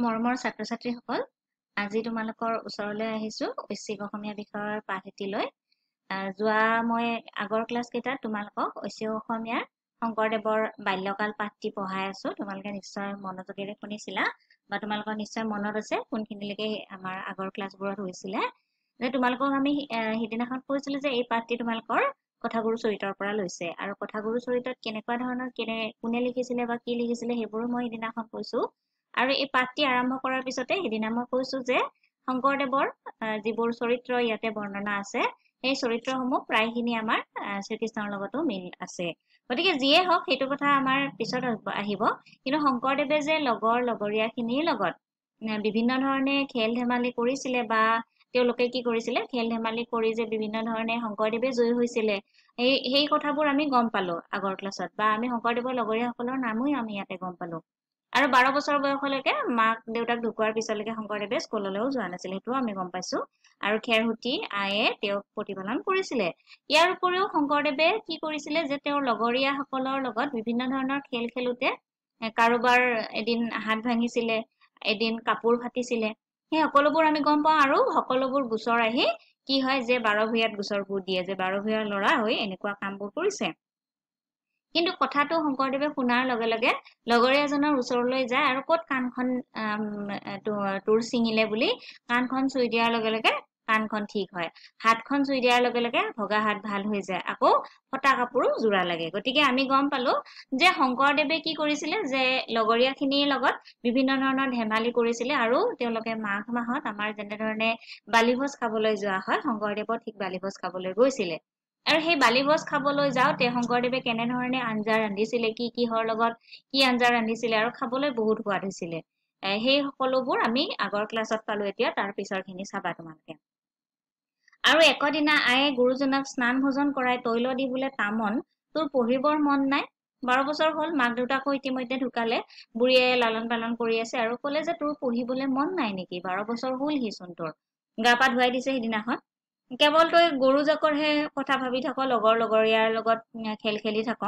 মৰমৰ ছাত্ৰ ছাত্ৰীসকল আজি তোমালোকৰ ওচৰলৈ আহিছো ঐশ্বিক অসমীয়া বিষয়ৰ পাঠ পাঠীলৈ যোৱা মই আগৰ ক্লাছ কেইটাত তোমালোকক ঐশ্বিক অসমীয়াৰ শংকৰদেৱৰ বাল্যকাল পাঠটি পঢ়াই আছো তোমালোকে নিশ্চয় মনোযোগেৰে শুনিছিলা বা তোমালোকৰ নিশ্চয় মনত আছে কোনখিনিলৈকে আমাৰ আগৰ ক্লাছবোৰত হৈছিলে যে তোমালোকক আমি সিদিনাখন কৈছিলো যে এই পাঠটি তোমালোকৰ কথাগুৰু চৰিতৰ পৰা লৈছে আৰু কথাগুৰু চৰিতত কেনেকুৱা ধৰণৰ কেনে কোনে লিখিছিলে বা কি লিখিছিলে সেইবোৰো মই সিদিনাখন কৈছো আৰু এই পাঠটি আৰম্ভ কৰাৰ পিছতে সিদিনা মই কৈছো যে শংকৰদেৱৰ যিবোৰ চৰিত্ৰ ইয়াতে বৰ্ণনা আছে সেই চৰিত্ৰসমূহ প্ৰায়খিনি আমাৰ শ্ৰীকৃষ্ণৰ লগতো মিল আছে গতিকে যিয়ে হওক সেইটো কথা আমাৰ পিছত আহিব কিন্তু শংকৰদেৱে যে লগৰ লগৰীয়াখিনিৰ লগত বিভিন্ন ধৰণে খেল ধেমালি কৰিছিলে বা তেওঁলোকে কি কৰিছিলে খেল ধেমালি কৰি যে বিভিন্ন ধৰণে শংকৰদেৱে জয়ী হৈছিলে সেই সেই কথাবোৰ আমি গম পালো আগৰ ক্লাছত বা আমি শংকৰদেৱৰ লগৰীয়াসকলৰ নামো আমি ইয়াতে গম পালো আৰু বাৰ বছৰ বয়সলৈকে মাক দেউতাক ঢুকোৱাৰ পিছলৈকে শংকৰদেৱে স্কুললৈও যোৱা নাছিলে সেইটো আমি গম পাইছো আৰু খেৰসুতি আয়ে তেওঁক প্ৰতিপালন কৰিছিলে ইয়াৰ উপৰিও শংকৰদেৱে কি কৰিছিলে যে তেওঁৰ লগৰীয়াসকলৰ লগত বিভিন্ন ধৰণৰ খেল খেলোতে কাৰোবাৰ এদিন হাত ভাঙিছিলে এদিন কাপোৰ ফাটিছিলে সেই সকলোবোৰ আমি গম পাওঁ আৰু সকলোবোৰ গোচৰ আহি কি হয় যে বাৰ ভূঞাত গোচৰবোৰ দিয়ে যে বাৰ ভূঞাৰ ল'ৰা হৈ এনেকুৱা কামবোৰ কৰিছে কিন্তু কথাটো শংকৰদেৱে শুনাৰ লগে লগে লগৰীয়া এজনৰ ওচৰলৈ যায় আৰু ক'ত কাণখন তোৰ চিঙিলে বুলি কাণখন চুই দিয়াৰ লগে লগে কাণখন ঠিক হয় হাতখন চুই দিয়াৰ লগে লগে ভগা হাত ভাল হৈ যায় আকৌ ফটা কাপোৰো যোৰা লাগে গতিকে আমি গম পালো যে শংকৰদেৱে কি কৰিছিলে যে লগৰীয়াখিনিৰ লগত বিভিন্ন ধৰণৰ ধেমালি কৰিছিলে আৰু তেওঁলোকে মাঘ মাহত আমাৰ যেনেধৰণে বালিভোজ খাবলৈ যোৱা হয় শংকৰদেৱৰ ঠিক বালিভোজ খাবলৈ গৈছিলে আৰু সেই বালি বালিভোজ খাবলৈ যাওঁতে শংকৰদেৱে কেনেধৰণে আঞ্জা ৰান্ধিছিলে কি কিহৰ লগত কি আঞ্জা ৰান্ধিছিলে আৰু খাবলৈ বহুত সোৱাদ হৈছিলে সেই সকলোবোৰ আমি আগৰ ক্লাছত পালো এতিয়া তাৰ পিছৰখিনি চাবা তোমালোকে আৰু একদিনা আয়ে গুৰুজনাক স্নান ভোজন কৰাই তৈল দি বোলে তামন তোৰ পঢ়িবৰ মন নাই বাৰ বছৰ হ'ল মাক দেউতাকো ইতিমধ্যে ঢুকালে বুঢ়ীয়ে লালন পালন কৰি আছে আৰু ক'লে যে তোৰ পঢ়িবলৈ মন নাই নেকি বাৰ বছৰ হ'লহিচোন তোৰ গা পা ধুৱাই দিছে সেইদিনাখন কেৱল তই গৰু জাকৰহে কথা ভাবি থাক লগৰ লগৰীয়াৰ লগত খেল খেলি থাক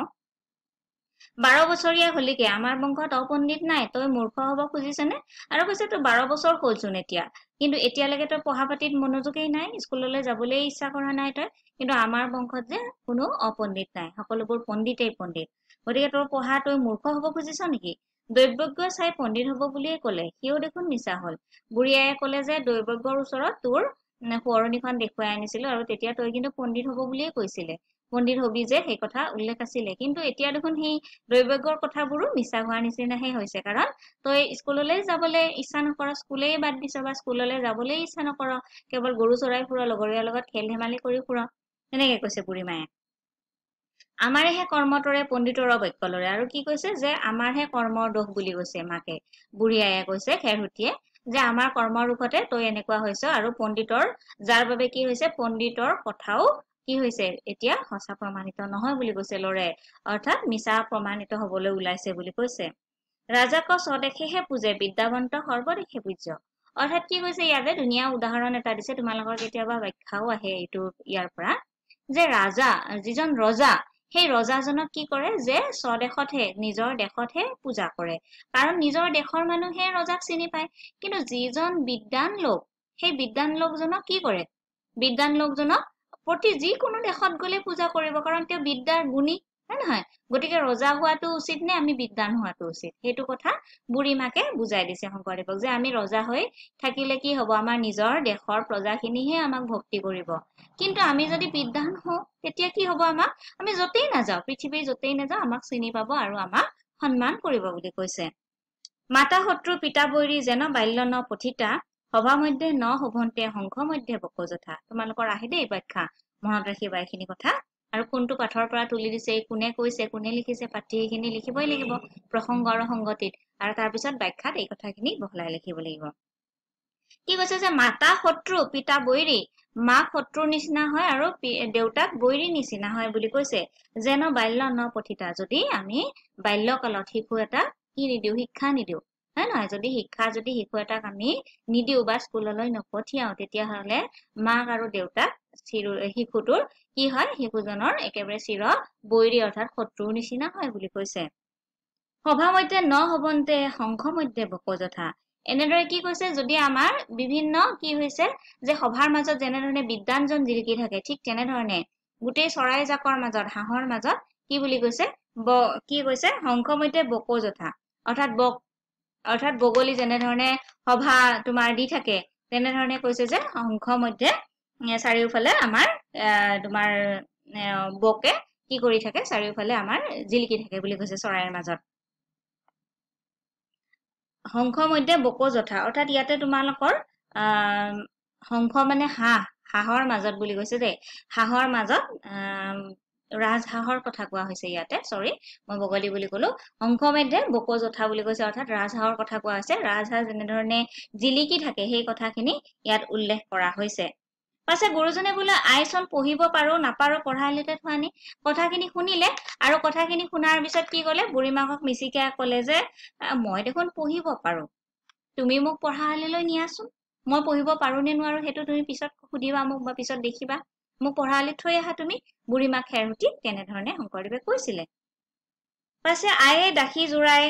বাৰ বছৰীয়া হলিকে আমাৰ বংশত অপণ্ডিত নাই তই মূৰ্খ হব খুজিছেনে আৰু কৈছে তই বাৰ বছৰ হ'লচোন এতিয়া কিন্তু এতিয়ালৈকে তই পঢ়া পাতিত মনোযোগেই নাই স্কুললৈ যাবলৈ ইচ্ছা কৰা নাই তই কিন্তু আমাৰ বংশত যে কোনো অপণ্ডিত নাই সকলোবোৰ পণ্ডিতেই পণ্ডিত গতিকে তোৰ পঢ়া তই মূৰ্খ হব খুজিছ নেকি দৈবজ্ঞ চাই পণ্ডিত হব বুলিয়েই কলে সিও দেখোন মিছা হল বুঢ়ী আয়ে কলে যে দৈবজ্ঞৰ ওচৰত তোৰ সোঁৱৰণীখন দেখুৱাই আনিছিলো আৰু তেতিয়া তই কিন্তু পণ্ডিত হ'ব বুলিয়ে কৈছিলে পণ্ডিত হবি যে সেই কথা উল্লেখ আছিলে কিন্তু এতিয়া দেখোন সেই দৈৱজ্ঞৰ কথাবোৰো মিছা হোৱাৰ নিচিনাহে হৈছে কাৰণ তই স্কুললৈ যাবলৈ ইচ্ছা নকৰ স্কুলেই বাদ দিছ বা স্কুললৈ যাবলৈ ইচ্ছা নকৰ কেৱল গৰু চৰাই ফুৰ লগৰীয়াৰ লগত খেল ধেমালি কৰি ফুৰ তেনেকে কৈছে বুঢ়ী মায়ে বুঢ়ীমায়ে কৰ্ম তৰে পণ্ডিতৰ বাক্য লৰে আৰু কি কৈছে যে আমাৰহে কৰ্মৰ দোষ বুলি কৈছে মাকে বুঢ়ী আয়ে কৈছে খেৰহুটিয়ে যে আমাৰ কৰ্ম ৰূপতে তই এনেকুৱা হৈছ আৰু পণ্ডিতৰ যাৰ বাবে কি হৈছে পণ্ডিতৰ কথাও কি হৈছে এতিয়া সঁচা প্ৰমাণিত নহয় বুলি কৈছে লৰে অৰ্থাৎ মিছা প্ৰমাণিত হবলৈ ওলাইছে বুলি কৈছে ৰাজাক স্বদেশেহে পূজে বিদ্যাবন্ত সৰ্বদেশে পূজ্য অৰ্থাৎ কি কৈছে ইয়াতে ধুনীয়া উদাহৰণ এটা দিছে তোমালোকৰ কেতিয়াবা ব্যাখ্যাও আহে এইটো ইয়াৰ পৰা যে ৰাজা যিজন ৰজা সেই ৰজাজনক কি কৰে যে স্বদেশতহে নিজৰ দেশতহে পূজা কৰে কাৰণ নিজৰ দেশৰ মানুহে ৰজাক চিনি পায় কিন্তু যিজন বিদ্যান লোক সেই বিদ্যান লোকজনক কি কৰে বিদ্যান লোকজনক প্ৰতি যিকোনো দেশত গ'লে পূজা কৰিব কাৰণ তেওঁ বিদ্যাৰ গুণী হয় নহয় গতিকে ৰজা হোৱাটো উচিত নে আমি বিদ্বান হোৱাটো উচিত সেইটো কথা বুঢ়ী মাকে বুজাই দিছে শংকৰদেৱক যে আমি ৰজা হৈ থাকিলে কি হ'ব আমাৰ নিজৰ দেশৰ প্ৰজাখিনিহে আমাক ভক্তি কৰিব কিন্তু আমি যদি বিদ্বান হওঁ তেতিয়া কি হ'ব আমাক আমি য'তেই নাযাওঁ পৃথিৱীৰ য'তেই নাযাওঁ আমাক চিনি পাব আৰু আমাক সন্মান কৰিব বুলি কৈছে মাতা শত্ৰু পিতা বৈৰী যেন বাল্য ন পথিতা সভা মধ্যে ন শোভন্তে শংখ মধ্যে বকজথা তোমালোকৰ আহে দেই ব্যাখ্যা মনত ৰাখিবা এইখিনি কথা আৰু কোনটো পাঠৰ পৰা তুলি দিছে কোনে কৈছে কোনে লিখিছে পাঠি সেইখিনি লিখিবই লাগিব প্ৰসংগ আৰু সংগতিত আৰু তাৰপিছত ব্যাখ্যাত এই কথাখিনি বহলাই লিখিব লাগিব কি কৈছে যে মাতা শত্ৰু পিতা বৈৰী মাক শত্ৰুৰ নিচিনা হয় আৰু দেউতাক বৈৰী নিচিনা হয় বুলি কৈছে যে ন বাল্য ন পঠিতা যদি আমি বাল্যকালত শিশু এটাক কি নিদিওঁ শিক্ষা নিদিওঁ হয় নহয় যদি শিক্ষা যদি শিশু এটাক আমি নিদিওঁ বা স্কুললৈ নপঠিয়াওঁ তেতিয়াহ'লে মাক আৰু দেউতাক শিশুটোৰ কি হয় শিশুজনৰ একেবাৰে চিৰ বৈৰী অৰ্থাৎ শত্ৰুৰ নিচিনা হয় বুলি কৈছে সভা মধ্যে ন হবন্তে শংখ মধ্যে বক এনেদৰে কি কৈছে যদি আমাৰ বিভিন্ন কি হৈছে যে সভাৰ মাজত যেনেধৰণে বিদ্যাঞ্জন জিলিকি থাকে ঠিক তেনেধৰণে গোটেই চৰাই জাকৰ মাজত হাঁহৰ মাজত কি বুলি কৈছে ব কি কৈছে শংখমৈতে মধ্যে যথা অৰ্থাৎ বক অৰ্থাৎ বগলী যেনেধৰণে সভা তোমাৰ দি থাকে তেনেধৰণে কৈছে যে মধ্যে চাৰিওফালে আমাৰ তোমাৰ বকে কি কৰি থাকে চাৰিওফালে আমাৰ জিলিকি থাকে বুলি কৈছে চৰাইৰ মাজত শংখ মধ্যে বক যথা অৰ্থাৎ ইয়াতে তোমালোকৰ আহ শংখ মানে হাঁহ হাঁহৰ মাজত বুলি কৈছে দেই হাঁহৰ মাজত আহ ৰাজহাঁহৰ কথা কোৱা হৈছে ইয়াতে চৰি মই বগলী বুলি কলো মধ্যে বক যথা বুলি কৈছে অৰ্থাৎ ৰাজহাঁহৰ কথা কোৱা হৈছে ৰাজহাঁহ যেনেধৰণে জিলিকি থাকে সেই কথাখিনি ইয়াত উল্লেখ কৰা হৈছে পাছে গুৰুজনে বোলে আইচোন পঢ়িব পাৰো নাপাৰো পঢ়াই থোৱা নি কথাখিনি শুনিলে আৰু কথাখিনি শুনাৰ পিছত কি কলে বুঢ়ী মাকক মিচিকে কলে যে মই দেখোন পঢ়িব পাৰো তুমি মোক পঢ়াশালীলৈ নিয়াচোন মই পঢ়িব পাৰো নে নোৱাৰো সেইটো তুমি পিছত সুধিবা মোক বা পিছত দেখিবা মোক পঢ়াশালীত থৈ আহা তুমি বুঢ়ী মাক খেৰ সুতি তেনেধৰণে শংকৰদেৱে কৈছিলে পাছে আয়ে দাখি জোৰাই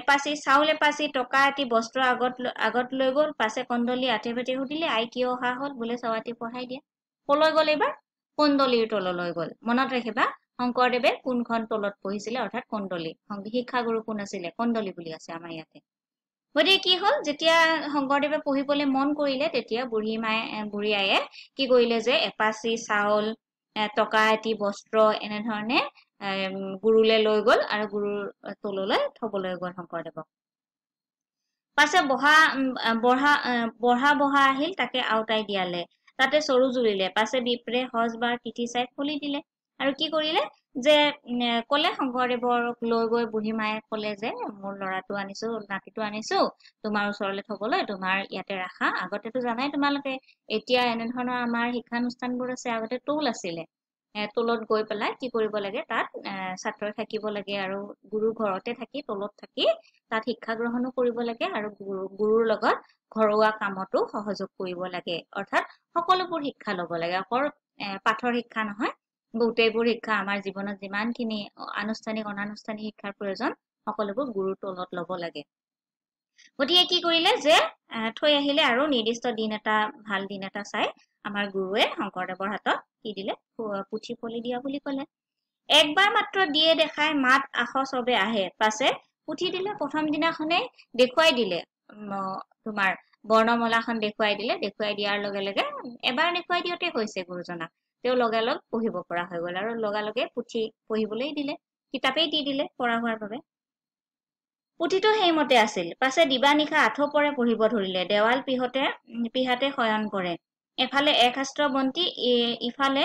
এপাচি চাউল এপাচি টকা এটি বস্ত্ৰ আগত আগত লৈ গ'ল পাছে কন্দলী আঠে পাতি সুধিলে আই কিয় অহা হ'ল বোলে চৱাটি পঢ়াই দিয়া কলৈ গ'ল এইবাৰ কন্দলীৰ তললৈ গ'ল মনত ৰাখিবা শংকৰদেৱে কোনখন তলত পঢ়িছিলে অৰ্থাৎ কন্দলী শিক্ষাগুৰু কোন আছিলে কন্দলী বুলি আছে আমাৰ ইয়াতে গতিকে কি হ'ল যেতিয়া শংকৰদেৱে পঢ়িবলৈ মন কৰিলে তেতিয়া বুঢ়ী মায়ে বুঢ়ী আয়ে কি কৰিলে যে এপাচি চাউল টকা এটি বস্ত্ৰ এনেধৰণে গুৰুলৈ লৈ গ'ল আৰু গুৰুৰ তললৈ থবলৈ গ'ল শংকৰদেৱক পাছে বহা বঢ়া বঢ়া বহা আহিল তাকে আওতাই দিয়ালে তাতে চৰু জুৰিলে পাছে বিপ্ৰে সজ বাৰ তিথি চাই খুলি দিলে আৰু কি কৰিলে যে কলে শংকৰদেৱক লৈ গৈ বুঢ়ী মায়ে কলে যে মোৰ ল'ৰাটো আনিছো নাতিটো আনিছো তোমাৰ ওচৰলৈ থবলৈ তোমাৰ ইয়াতে ৰাখা আগতেতো জানাই তোমালোকে এতিয়া এনেধৰণৰ আমাৰ শিক্ষানুষ্ঠানবোৰ আছে আগতে টোল আছিলে তলত গৈ পেলাই কি কৰিব লাগে তাত ছাত্ৰই থাকিব লাগে আৰু গুৰু ঘৰতে থাকি তলত থাকি তাত শিক্ষা গ্ৰহণো কৰিব লাগে আৰু গুৰুৰ লগত ঘৰুৱা কামতো সহযোগ কৰিব লাগে অৰ্থাৎ সকলোবোৰ শিক্ষা ল'ব লাগে অকল পাঠৰ শিক্ষা নহয় গোটেইবোৰ শিক্ষা আমাৰ জীৱনত যিমানখিনি আনুষ্ঠানিক অনানুষ্ঠানিক শিক্ষাৰ প্ৰয়োজন সকলোবোৰ গুৰুৰ তলত ল'ব লাগে গতিকে কি কৰিলে যে থৈ আহিলে আৰু নিৰ্দিষ্ট দিন এটা ভাল দিন এটা চাই আমাৰ গুৰুৱে শংকৰদেৱৰ হাতত কি দিলে পুথি পলি দিয়া বুলি কলে একবাৰ মাত্ৰ দিয়ে দেখাই মাত আহ চবে আহে পাছে পুথি দিলে প্ৰথম দিনাখনে দেখুৱাই দিলে তোমাৰ বৰ্ণমলাখন দেখুৱাই দিলে দেখুৱাই দিয়াৰ লগে লগে এবাৰ দেখুৱাই দিয়াতে হৈছে গুৰুজনাক তেওঁ লগে লগ পঢ়িব পৰা হৈ গ'ল আৰু লগে পুথি পঢ়িবলৈ দিলে কিতাপেই দি দিলে পঢ়া হোৱাৰ বাবে পুথিটো সেইমতে আছিল পাছে দিবা নিশা আঁঠ পৰে পঢ়িব ধৰিলে দেৱাল পিহতে পিহাতে শয়ন কৰে এফালে এক শাস্ত্ৰ বন্তি ইফালে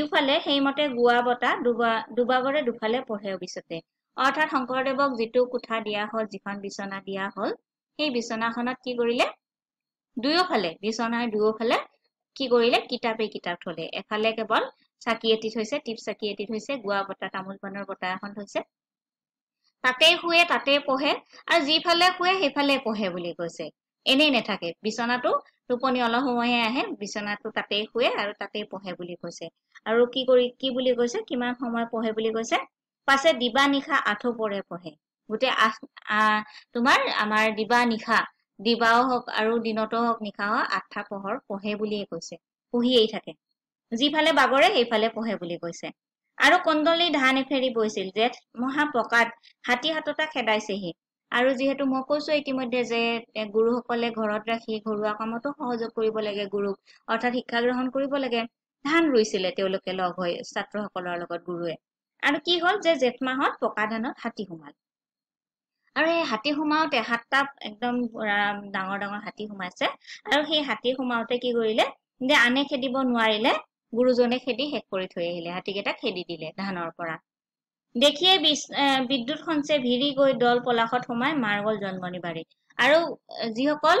ইফালে সেইমতে গোৱা বতা দুবাগৰে দুফালে পঢ়ে অভিচতে অৰ্থাৎ শংকৰদেৱক যিটো কোঠা দিয়া হল যিখন বিচনা দিয়া হল সেই বিচনাখনত কি কৰিলে দুয়োফালে বিচনাৰ দুয়োফালে কি কৰিলে কিতাপেই কিতাপ থলে এফালে কেৱল চাকি এটি থৈছে টিপ চাকি এটি থৈছে গোৱা বতা তামোল পাণৰ বতা এখন থৈছে তাতে শুৱে তাতে পঢ়ে আৰু যিফালে শুৱে সেইফালে পঢ়ে বুলি কৈছে এনেই নাথাকে বিচনাটো টোপনি অলপ সময়ে আহে বিচনাটো তাতে শুয়ে আৰু তাতে পঢ়ে বুলি কৈছে আৰু কি কৰি কি বুলি কৈছে কিমান সময় পঢ়ে বুলি কৈছে পাছে দিবা নিশা আঠো পৰে পঢ়ে গোটেই আঠ তোমাৰ আমাৰ দিবা নিশা দিবাও হওক আৰু দিনতো হওক নিশা হওক আঠা পোহৰ পঢ়ে বুলিয়ে কৈছে পঢ়িয়েই থাকে যিফালে বাগৰে সেইফালে পঢ়ে বুলি কৈছে আৰু কন্দলী ধান এফেৰি বৈছিল জেঠ মহা প্ৰকাত হাতী হাততা খেদাইছেহি আৰু যিহেতু মই কৈছোঁ ইতিমধ্যে যে গুৰুসকলে ঘৰত ৰাখি ঘৰুৱা কামতো সহযোগ কৰিব লাগে গুৰুক অৰ্থাৎ শিক্ষা গ্ৰহণ কৰিব লাগে ধান ৰুইছিলে তেওঁলোকে লগ হৈ ছাত্ৰসকলৰ লগত গুৰুৱে আৰু কি হ'ল যে জেঠ মাহত পকা ধানত হাতী সোমাল আৰু সেই হাতী সোমাওঁতে সাতটা একদম ডাঙৰ ডাঙৰ হাতী সোমাইছে আৰু সেই হাতী সোমাওঁতে কি কৰিলে যে আনে খেদিব নোৱাৰিলে গুৰুজনে খেদি শেষ কৰি থৈ আহিলে হাতীকেইটা খেদি দিলে ধানৰ পৰা দেখিয়ে বিদ্যুৎ সঞ্চে ভিৰি গৈ দল পলাশত সোমাই মাৰ গল জন্মনি বাঢ়ি আৰু যিসকল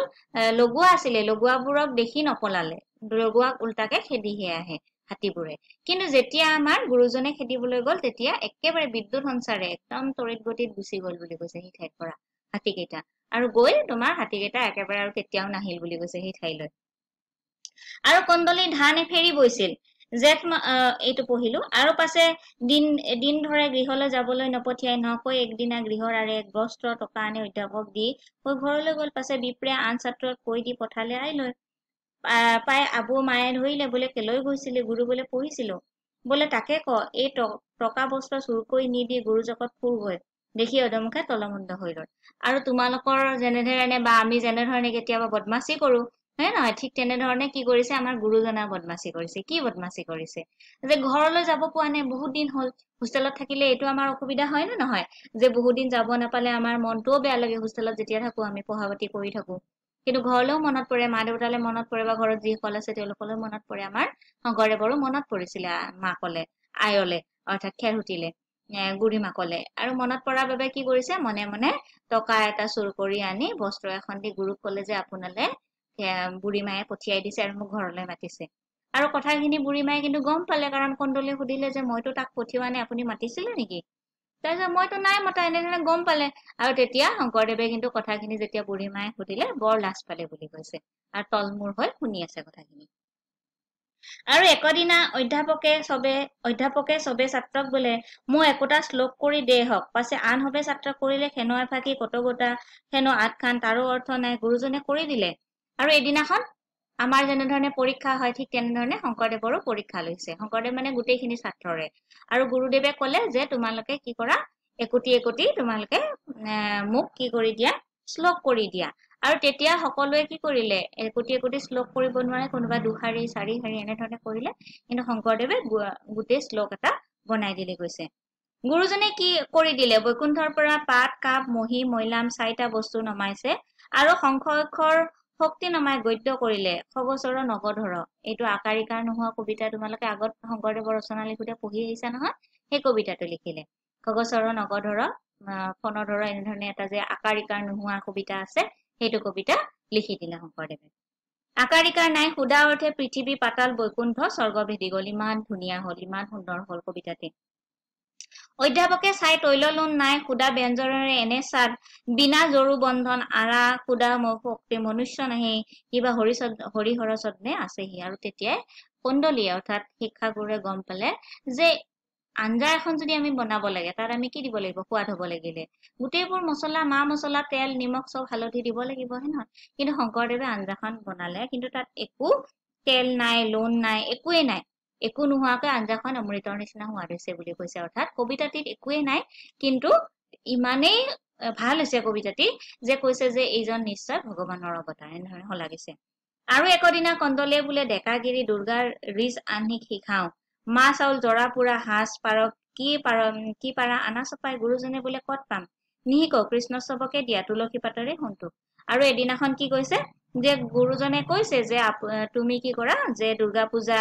লগোৱা আছিলে লগোৱাবোৰক দেখি নপলালে লগোৱাক উল্টাকে খেদিহে আহে হাতীবোৰে কিন্তু যেতিয়া আমাৰ গুৰুজনে খেদিবলৈ গল তেতিয়া একেবাৰে বিদ্যুৎ সঞ্চাৰে একদম তৰিত গতিত গুচি গল বুলি কৈছে সেই ঠাইত পৰা হাতীকেইটা আৰু গৈ তোমাৰ হাতীকেইটা একেবাৰে আৰু কেতিয়াও নাহিল বুলি কৈছে সেই ঠাইলৈ আৰু কন্দলি ধান এফেৰি বৈছিল জেঠ এইটো পঢ়িলো আৰু পাছে দিন দিন ধৰে গৃহলৈ যাবলৈ নপঠিয়াই নকৈ একদিনা গৃহৰ আৰে এক বস্ত্ৰ টকা আনি অধ্যাপক দি সৈ ঘৰলৈ গল পাছে বিপ্ৰে আন ছাত্ৰক কৈ দি পঠালে আই লৈ পাই আবু মায়ে ধৰিলে বোলে কেলৈ গৈছিলে গুৰু বোলে পঢ়িছিলো বোলে তাকে ক এই টকা বস্ত্ৰ চুৰ কৰি নিদি জগত ফুৰ হৈ দেখি অদমুখে তলমন্দ হৈ ৰ আৰু তোমালোকৰ যেনেধৰণে বা আমি যেনেধৰণে কেতিয়াবা বদমাছি কৰো হয় নহয় ঠিক তেনেধৰণে কি কৰিছে আমাৰ গুৰুজনা বদমাচি কৰিছে কি বদমাচি কৰিছে যে ঘৰলৈ যাব পোৱা নাই বহুত দিন হ'ল হোষ্টেলত থাকিলে এইটো আমাৰ অসুবিধা হয় নে নহয় যে বহুত দিন যাব নাপালে আমাৰ মনটোও বেয়া লাগে হোষ্টেলত যেতিয়া থাকো আমি পঢ়া পাতি কৰি থাকো কিন্তু ঘৰলৈও মনত পৰে মা দেউতালে মনত পৰে বা ঘৰত যিসকল আছে তেওঁলোকলৈ মনত পৰে আমাৰ শংকৰদেৱৰো মনত পৰিছিলে মাকলে আয়লে অৰ্থাৎ খেৰহুটিলে গুৰিমাকলে আৰু মনত পৰাৰ বাবে কি কৰিছে মনে মনে টকা এটা চুৰ কৰি আনি বস্ত্ৰ এখন দি গুৰুক কলে যে আপোনালৈ বুঢ়ী মায়ে পঠিয়াই দিছে আৰু মোক ঘৰলৈ মাতিছে আৰু কথাখিনি বুঢ়ী মায়ে কিন্তু গম পালে কাৰণ কন্দলীয়ে সুধিলে যে মইতো তাক পঠিওৱা নাই আপুনি মাতিছিলে নেকি তাৰপিছত মইতো নাই মতা এনেধৰণে গম পালে আৰু তেতিয়া শংকৰদেৱে কিন্তু কথাখিনি যেতিয়া বুঢ়ী মায়ে সুধিলে বৰ লাজ পালে বুলি কৈছে আৰু তল মূৰ হৈ শুনি আছে কথাখিনি আৰু একদিনা অধ্যাপকে চবে অধ্যাপকে চবে ছাত্ৰক বোলে মোৰ একোটা শ্লোক কৰি দে হওক পাছে আনহবে ছাত্ৰক কৰিলে হেনো এফাকি কত গোটা হেনো আঠখান তাৰো অৰ্থ নাই গুৰুজনে কৰি দিলে আৰু এদিনাখন আমাৰ যেনেধৰণে পৰীক্ষা হয় ঠিক তেনেধৰণে শংকৰদেৱৰো পৰীক্ষা লৈছে শংকৰদেৱ মানে গোটেইখিনি স্বাৰ্থৰে আৰু গুৰুদেৱে কলে যে তোমালোকে কি কৰা একোটি একোটি তোমালোকে মোক কি কৰি দিয়া শ্লোক কৰি দিয়া আৰু তেতিয়া সকলোৱে কি কৰিলে একোটি একোটি শ্লোক কৰিব নোৱাৰে কোনোবা দুশাৰী চাৰি শাৰী এনেধৰণে কৰিলে কিন্তু শংকৰদেৱে গোটেই শ্লোক এটা বনাই দিলে গৈছে গুৰুজনে কি কৰি দিলে বৈকুণ্ঠৰ পৰা পাত কাপ মহি মৈলাম চাৰিটা বস্তু নমাইছে আৰু শংখৰ শক্তি নমাই গদ্য কৰিলে সবচৰ নগধৰ এইটো আকাৰিকাৰ নোহোৱা কবিতা তোমালোকে আগত শংকৰদেৱৰ ৰচনা লিখোতে পঢ়ি আহিছা নহয় সেই কবিতাটো লিখিলে খগচৰ নগধৰ ফণধৰ এনেধৰণে এটা যে আকাৰিকাৰ নোহোৱা কবিতা আছে সেইটো কবিতা লিখি দিলে শংকৰদেৱে আকাৰিকাৰ নাই সুদা অৰ্থে পৃথিৱী পাতাল বৈকুণ্ঠ স্বৰ্গভেদী গল ইমান ধুনীয়া হল ইমান সুন্দৰ হল কবিতাটি অধ্যাপকে চাই তৈল লোন নাই সুদা ব্যঞ্জনৰে এনে চাদ বিনা জৰু বন্ধন আৰা সুদা মক্তি মনুষ্য নাহি কিবা হৰি হৰিচদ হৰিহৰ চদনে আছেহি আৰু তেতিয়াই কুণ্ডলী অৰ্থাৎ শিক্ষাগুৰুৱে গম পালে যে আঞ্জা এখন যদি আমি বনাব লাগে তাত আমি কি দিব লাগিব সোৱাদ হ'ব লাগিলে গোটেইবোৰ মছলা মা মছলা তেল নিমখ চব হালধি দিব লাগিব হে নহয় কিন্তু শংকৰদেৱে আঞ্জাখন বনালে কিন্তু তাত একো তেল নাই লোন নাই একোৱেই নাই একো নোহোৱাকৈ আঞ্জাখন অমৃতৰ নিচিনা হোৱা দেখিছে বুলি কৈছে অৰ্থাৎ কবিতাটিত একোৱে নাই কিন্তু ইমানেই ভাল হৈছে কবিতাটি যে কৈছে যে এইজন নিশ্চয় ভগৱানৰ অৱতাৰ এনেধৰণে শলাগিছে আৰু একদিনা কন্দলে বোলে ডেকাগিৰি দুৰ্গাৰ ৰিজ আহ্নিক শিখাওঁ মা চাউল জৰা পোৰা সাজ পাৰক কি পাৰ কি পাৰা আনা চপাই গুৰুজনে বোলে কত পাম নিশিক কৃষ্ণ চবকে দিয়া তুলসী পাতৰে সন্তোষ আৰু এদিনাখন কি কৈছে যে গুৰুজনে কৈছে যে তুমি কি কৰা যে দুৰ্গা পূজা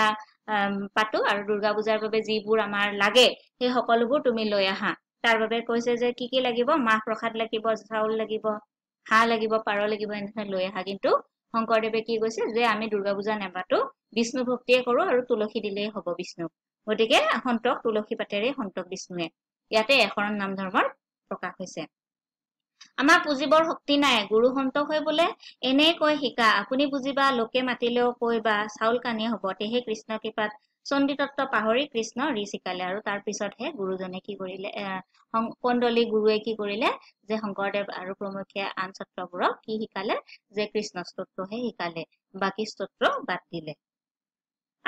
পাতো আৰু দুৰ্গা পূজাৰ বাবে যিবোৰ আমাৰ লাগে সেই সকলোবোৰ তুমি লৈ আহা তাৰ বাবে কৈছে যে কি কি লাগিব মাহ প্ৰসাদ লাগিব চাউল লাগিব হাঁহ লাগিব পাৰ লাগিব এনেধৰণে লৈ আহা কিন্তু শংকৰদেৱে কি কৈছে যে আমি দুৰ্গা পূজা নেপাতো বিষ্ণু ভক্তিয়ে কৰো আৰু তুলসী দিলেই হব বিষ্ণুক গতিকে সন্তক তুলসী পাতেৰে সন্তক বিষ্ণুৱে ইয়াতে এশৰণ নাম ধৰ্মৰ প্ৰকাশ হৈছে আমাৰ বুজিবৰ শক্তি নাই গুৰু সন্ত হৈ বোলে এনে কৈ শিকা আপুনি বুজিবা লোকে মাতিলেও কৈ বা চাউল কানিয়ে হব তেহে কৃষ্ণ কৃপাত চন্দিতত্ব পাহৰি কৃষ্ণ ৰি শিকালে আৰু তাৰ পিছতহে গুৰুজনে কি কৰিলে কন্দলী গুৰুৱে কি কৰিলে যে শংকৰদেৱ আৰু প্ৰমুখীয়া আন স্তত্ৰবোৰক কি শিকালে যে কৃষ্ণ স্তোত্ৰহে শিকালে বাকী স্তোত্ৰ বাদ দিলে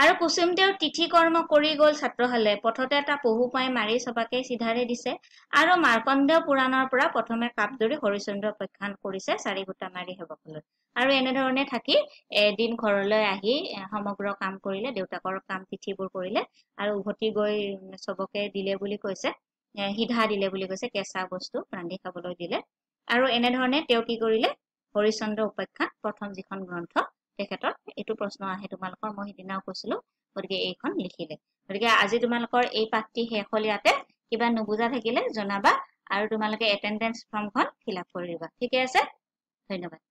আৰু কুচুম তেওঁৰ তিথি কৰ্ম কৰি গল ছাত্ৰশালে পথতে এটা পহু পাই মাৰি চবাকে চিধাৰে দিছে আৰু মাৰ্কণ্ডেয় পুৰাণৰ পৰা প্ৰথমে কাপ ধৰি হৰিচন্দ্ৰ প্ৰখ্যান কৰিছে চাৰি গোটা মাৰি সেৱকলৈ আৰু এনেধৰণে থাকি এদিন ঘৰলৈ আহি সমগ্ৰ কাম কৰিলে দেউতাকৰ কাম তিথিবোৰ কৰিলে আৰু উভতি গৈ চবকে দিলে বুলি কৈছে সিধা দিলে বুলি কৈছে কেঁচা বস্তু ৰান্ধি খাবলৈ দিলে আৰু এনেধৰণে তেওঁ কি কৰিলে হৰিচন্দ্ৰ উপাখ্যান প্ৰথম যিখন গ্ৰন্থ তেখেতৰ এইটো প্ৰশ্ন আহে তোমালোকৰ মই সিদিনাও কৈছিলো গতিকে এইখন লিখিলে গতিকে আজি তোমালোকৰ এই পাঠটি শেষ হ'ল ইয়াতে কিবা নুবুজা থাকিলে জনাবা আৰু তোমালোকে এটেণ্ডেঞ্চ ফৰ্মখন ফিল আপ কৰি দিবা ঠিকে আছে ধন্যবাদ